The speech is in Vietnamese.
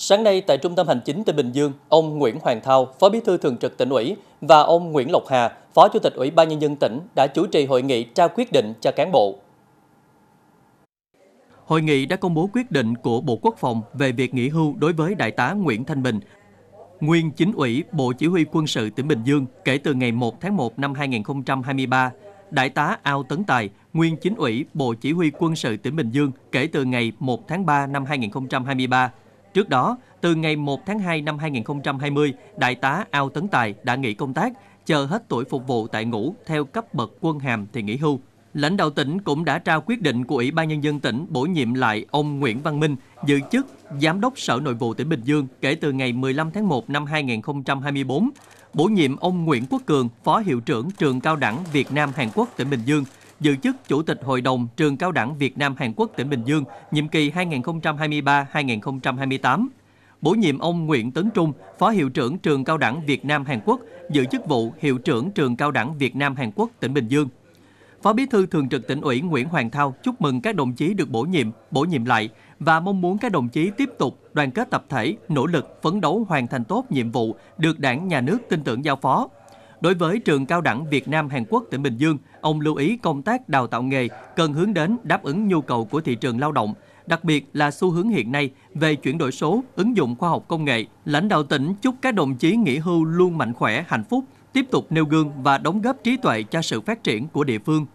Sáng nay tại Trung tâm Hành chính tỉnh Bình Dương, ông Nguyễn Hoàng Thao, Phó Bí thư Thường trực tỉnh ủy và ông Nguyễn Lộc Hà, Phó Chủ tịch Ủy ban nhân dân tỉnh đã chủ trì hội nghị trao quyết định cho cán bộ. Hội nghị đã công bố quyết định của Bộ Quốc phòng về việc nghỉ hưu đối với Đại tá Nguyễn Thanh Bình, nguyên chính ủy Bộ Chỉ huy Quân sự tỉnh Bình Dương kể từ ngày 1 tháng 1 năm 2023, Đại tá Ao Tấn Tài, nguyên chính ủy Bộ Chỉ huy Quân sự tỉnh Bình Dương kể từ ngày 1 tháng 3 năm 2023, Trước đó, từ ngày 1 tháng 2 năm 2020, Đại tá Ao Tấn Tài đã nghỉ công tác, chờ hết tuổi phục vụ tại ngũ theo cấp bậc quân hàm thì nghỉ hưu. Lãnh đạo tỉnh cũng đã trao quyết định của Ủy ban Nhân dân tỉnh bổ nhiệm lại ông Nguyễn Văn Minh giữ chức Giám đốc Sở Nội vụ tỉnh Bình Dương kể từ ngày 15 tháng 1 năm 2024, bổ nhiệm ông Nguyễn Quốc Cường, Phó Hiệu trưởng Trường Cao đẳng Việt Nam Hàn Quốc tỉnh Bình Dương giữ chức Chủ tịch Hội đồng Trường Cao đẳng Việt Nam Hàn Quốc tỉnh Bình Dương, nhiệm kỳ 2023-2028. Bổ nhiệm ông Nguyễn Tấn Trung, Phó Hiệu trưởng Trường Cao đẳng Việt Nam Hàn Quốc, giữ chức vụ Hiệu trưởng Trường Cao đẳng Việt Nam Hàn Quốc tỉnh Bình Dương. Phó Bí thư Thường trực tỉnh ủy Nguyễn Hoàng Thao chúc mừng các đồng chí được bổ nhiệm, bổ nhiệm lại và mong muốn các đồng chí tiếp tục đoàn kết tập thể, nỗ lực phấn đấu hoàn thành tốt nhiệm vụ được Đảng, Nhà nước tin tưởng giao phó, Đối với trường cao đẳng Việt Nam Hàn Quốc tỉnh Bình Dương, ông lưu ý công tác đào tạo nghề cần hướng đến đáp ứng nhu cầu của thị trường lao động, đặc biệt là xu hướng hiện nay về chuyển đổi số, ứng dụng khoa học công nghệ. Lãnh đạo tỉnh chúc các đồng chí nghỉ hưu luôn mạnh khỏe, hạnh phúc, tiếp tục nêu gương và đóng góp trí tuệ cho sự phát triển của địa phương.